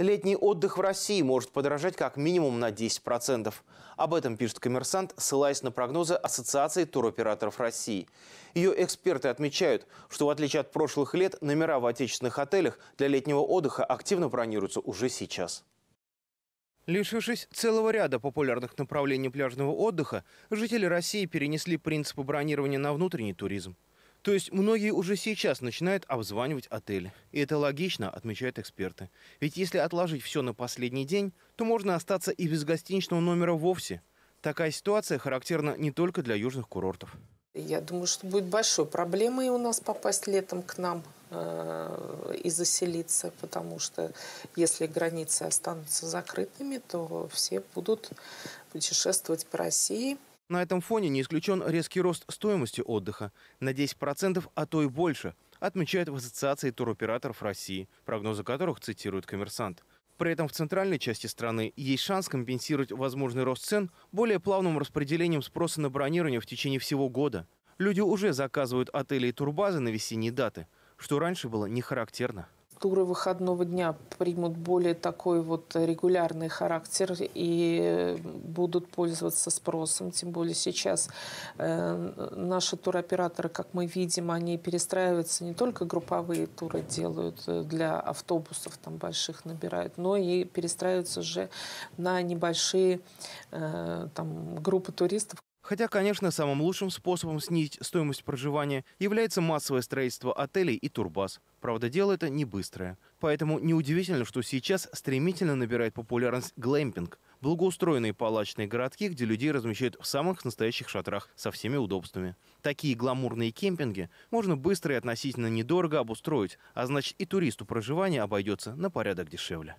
Летний отдых в России может подорожать как минимум на 10%. Об этом пишет «Коммерсант», ссылаясь на прогнозы Ассоциации туроператоров России. Ее эксперты отмечают, что в отличие от прошлых лет, номера в отечественных отелях для летнего отдыха активно бронируются уже сейчас. Лишившись целого ряда популярных направлений пляжного отдыха, жители России перенесли принципы бронирования на внутренний туризм. То есть многие уже сейчас начинают обзванивать отели, И это логично, отмечают эксперты. Ведь если отложить все на последний день, то можно остаться и без гостиничного номера вовсе. Такая ситуация характерна не только для южных курортов. Я думаю, что будет большой проблемой у нас попасть летом к нам э, и заселиться, потому что если границы останутся закрытыми, то все будут путешествовать по России – на этом фоне не исключен резкий рост стоимости отдыха на 10%, а то и больше, отмечают в Ассоциации туроператоров России, прогнозы которых цитирует «Коммерсант». При этом в центральной части страны есть шанс компенсировать возможный рост цен более плавным распределением спроса на бронирование в течение всего года. Люди уже заказывают отели и турбазы на весенние даты, что раньше было не характерно туры выходного дня примут более такой вот регулярный характер и э, будут пользоваться спросом. Тем более сейчас э, наши туроператоры, как мы видим, они перестраиваются не только групповые туры делают э, для автобусов, там больших набирают, но и перестраиваются уже на небольшие там, группы туристов. Хотя, конечно, самым лучшим способом снизить стоимость проживания является массовое строительство отелей и турбаз. Правда, дело это не быстрое. Поэтому неудивительно, что сейчас стремительно набирает популярность глэмпинг – благоустроенные палачные городки, где людей размещают в самых настоящих шатрах со всеми удобствами. Такие гламурные кемпинги можно быстро и относительно недорого обустроить, а значит и туристу проживание обойдется на порядок дешевле.